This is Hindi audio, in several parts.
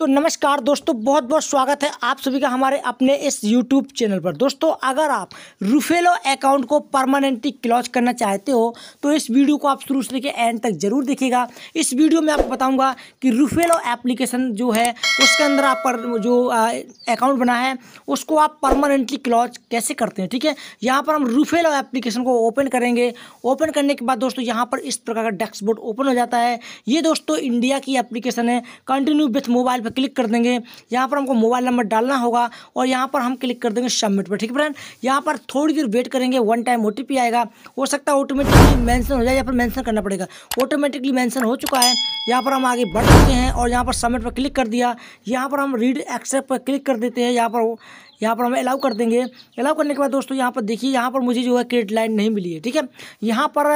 तो नमस्कार दोस्तों बहुत बहुत स्वागत है आप सभी का हमारे अपने इस यूट्यूब चैनल पर दोस्तों अगर आप रूफेलो अकाउंट को परमानेंटली क्लोज करना चाहते हो तो इस वीडियो को आप शुरू से लेकर एंड तक जरूर देखिएगा इस वीडियो में आपको बताऊंगा कि रूफेलो एप्लीकेशन जो है उसके अंदर आप पर जो अकाउंट बना है उसको आप परमानेंटली क्लॉज कैसे करते हैं ठीक है यहाँ पर हम रूफेलो एप्लीकेशन को ओपन करेंगे ओपन करने के बाद दोस्तों यहाँ पर इस प्रकार का डैशबोर्ड ओपन हो जाता है ये दोस्तों इंडिया की एप्लीकेशन है कंटिन्यू विथ मोबाइल पर क्लिक कर देंगे यहाँ पर हमको मोबाइल नंबर डालना होगा और यहाँ पर हम क्लिक कर देंगे सबमिट पर ठीक है फ्रेंड यहाँ पर थोड़ी देर वेट करेंगे वन टाइम ओ आएगा हो सकता है ऑटोमेटिकली मैंसन हो जाए या फिर मैंसन करना पड़ेगा ऑटोमेटिकली मैंसन हो चुका है यहाँ पर हम आगे बढ़ चुके हैं और यहाँ पर सबमिट पर क्लिक कर दिया यहाँ पर हम रीड एक्सेप्ट पर क्लिक कर देते हैं यहाँ पर यहाँ पर हम अलाउ कर देंगे अलाउ करने के बाद दोस्तों यहाँ पर देखिए यहाँ पर मुझे जो है क्रेडिट लाइन नहीं मिली है ठीक है यहाँ पर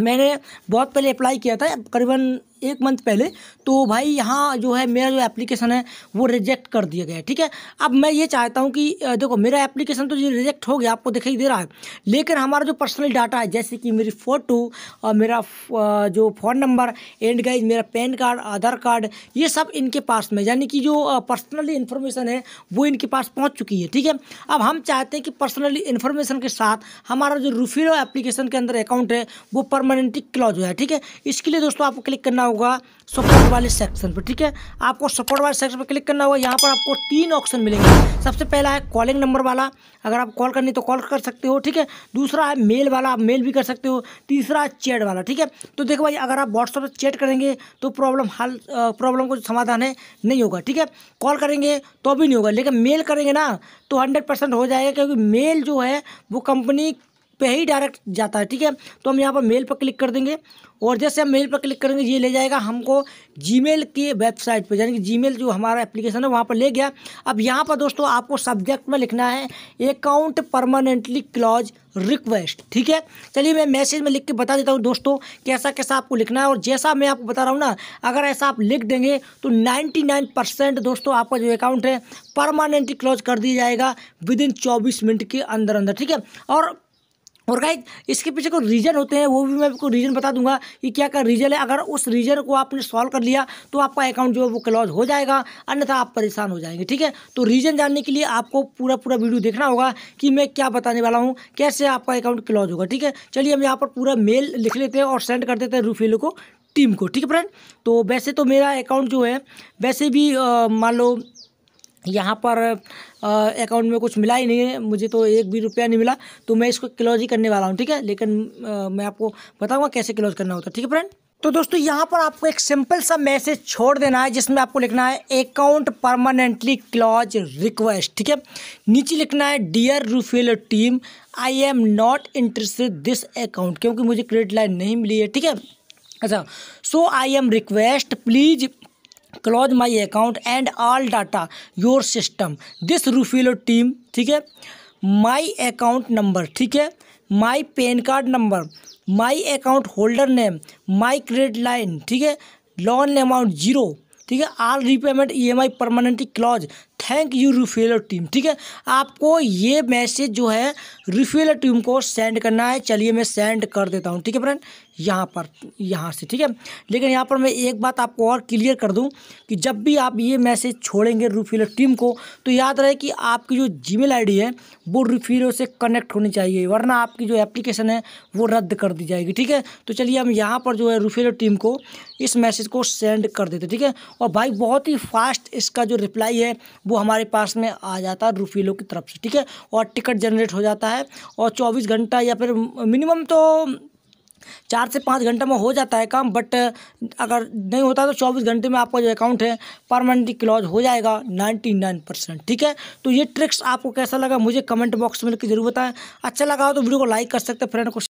मैंने बहुत पहले अप्लाई किया था करीबन एक मंथ पहले तो भाई यहाँ जो है मेरा जो एप्लीकेशन है वो रिजेक्ट कर दिया गया है ठीक है अब मैं ये चाहता हूँ कि देखो मेरा एप्लीकेशन तो रिजेक्ट हो गया आपको दिखाई दे रहा है लेकिन हमारा जो पर्सनल डाटा है जैसे कि मेरी फ़ोटो और मेरा जो फ़ोन नंबर एंड गाइज मेरा पैन कार्ड आधार कार्ड ये सब इनके पास में यानी कि जो पर्सनली इन्फॉर्मेशन है वो इनके पास पहुँच चुकी है ठीक है अब हम चाहते हैं कि पर्सनली इन्फॉर्मेशन के साथ हमारा जो रूफीरो एप्लीकेशन के अंदर अकाउंट है वो परमानेंटली क्लॉज हुआ है ठीक है इसके लिए दोस्तों आपको क्लिक करना करना होगा सपोर्ट वाले सेक्शन पर ठीक है आपको सपोर्ट वाले सेक्शन पर क्लिक करना होगा यहाँ पर आपको तीन ऑप्शन मिलेंगे सबसे पहला है कॉलिंग नंबर वाला अगर आप कॉल करनी तो कॉल कर सकते हो ठीक है दूसरा है मेल वाला आप मेल भी कर सकते हो तीसरा है चैट वाला ठीक है तो देखो भाई अगर आप व्हाट्सअप पर चैट करेंगे तो प्रॉब्लम हल प्रॉब्लम को समाधान है नहीं होगा ठीक है कॉल करेंगे तो भी नहीं होगा लेकिन मेल करेंगे ना तो हंड्रेड हो जाएगा क्योंकि मेल जो है वो कंपनी पे ही डायरेक्ट जाता है ठीक है तो हम यहाँ पर मेल पर क्लिक कर देंगे और जैसे हम मेल पर क्लिक करेंगे ये ले जाएगा हमको जीमेल की वेबसाइट पर यानी कि जीमेल जो हमारा एप्लीकेशन है वहाँ पर ले गया अब यहाँ पर दोस्तों आपको सब्जेक्ट में लिखना है अकाउंट परमानेंटली क्लॉज रिक्वेस्ट ठीक है चलिए मैं मैसेज में लिख के बता देता हूँ दोस्तों कैसा कैसा आपको लिखना है और जैसा मैं आपको बता रहा हूँ ना अगर ऐसा आप लिख देंगे तो नाइन परसेंट दोस्तों आपका जो अकाउंट है परमानेंटली क्लोज कर दिया जाएगा विद इन चौबीस मिनट के अंदर अंदर ठीक है और और गाइज इसके पीछे को रीज़न होते हैं वो भी मैं आपको रीज़न बता दूंगा कि क्या क्या रीज़न है अगर उस रीज़न को आपने सॉल्व कर लिया तो आपका अकाउंट जो है वो क्लोज हो जाएगा अन्यथा आप परेशान हो जाएंगे ठीक है तो रीज़न जानने के लिए आपको पूरा पूरा वीडियो देखना होगा कि मैं क्या बताने वाला हूँ कैसे आपका अकाउंट क्लोज होगा ठीक है चलिए हम यहाँ पर पूरा मेल लिख लेते हैं और सेंड कर देते हैं रूफेल को टीम को ठीक है फ्रेंड तो वैसे तो मेरा अकाउंट जो है वैसे भी मान लो यहाँ पर अकाउंट में कुछ मिला ही नहीं है मुझे तो एक भी रुपया नहीं मिला तो मैं इसको क्लोज ही करने वाला हूँ ठीक है लेकिन मैं आपको बताऊँगा कैसे क्लोज करना होता है ठीक है फ्रेंड तो दोस्तों यहाँ पर आपको एक सिंपल सा मैसेज छोड़ देना है जिसमें आपको लिखना है अकाउंट परमानेंटली क्लॉज रिक्वेस्ट ठीक है नीचे लिखना है dear Rufilo team I am not interested this account क्योंकि मुझे क्रेडिट लाइन नहीं मिली है ठीक है अच्छा so I am request please close my account and all data your system this Rufilo team ठीक है माई अकाउंट नंबर ठीक है my PAN card number my account holder name my credit line ठीक है लोन अमाउंट जीरो ठीक है all repayment E M I permanently close thank you Rufilo team ठीक है आपको ये मैसेज जो है रिफेलर टीम को सेंड करना है चलिए मैं सेंड कर देता हूँ ठीक है फ्रेंड यहाँ पर यहाँ से ठीक है लेकिन यहाँ पर मैं एक बात आपको और क्लियर कर दूँ कि जब भी आप ये मैसेज छोड़ेंगे रिफेलर टीम को तो याद रहे कि आपकी जो आई डी है वो रिफेलर से कनेक्ट होनी चाहिए वरना आपकी जो एप्लीकेशन है वो रद्द कर दी जाएगी ठीक है तो चलिए हम यहाँ पर जो है रिफेलर टीम को इस मैसेज को सेंड कर देते ठीक है और भाई बहुत ही फास्ट इसका जो रिप्लाई है वो हमारे पास में आ जाता है रूफीलो की तरफ से ठीक है और टिकट जनरेट हो जाता है और चौबीस घंटा या फिर मिनिमम तो चार से पाँच घंटे में हो जाता है काम बट अगर नहीं होता तो चौबीस घंटे में आपका जो अकाउंट है परमानेंटली क्लोज हो जाएगा नाइन्टी नाइन परसेंट ठीक है तो ये ट्रिक्स आपको कैसा लगा मुझे कमेंट बॉक्स में लिख के जरूर बताएं अच्छा लगा हो तो वीडियो को लाइक कर सकते हैं फ्रेंड को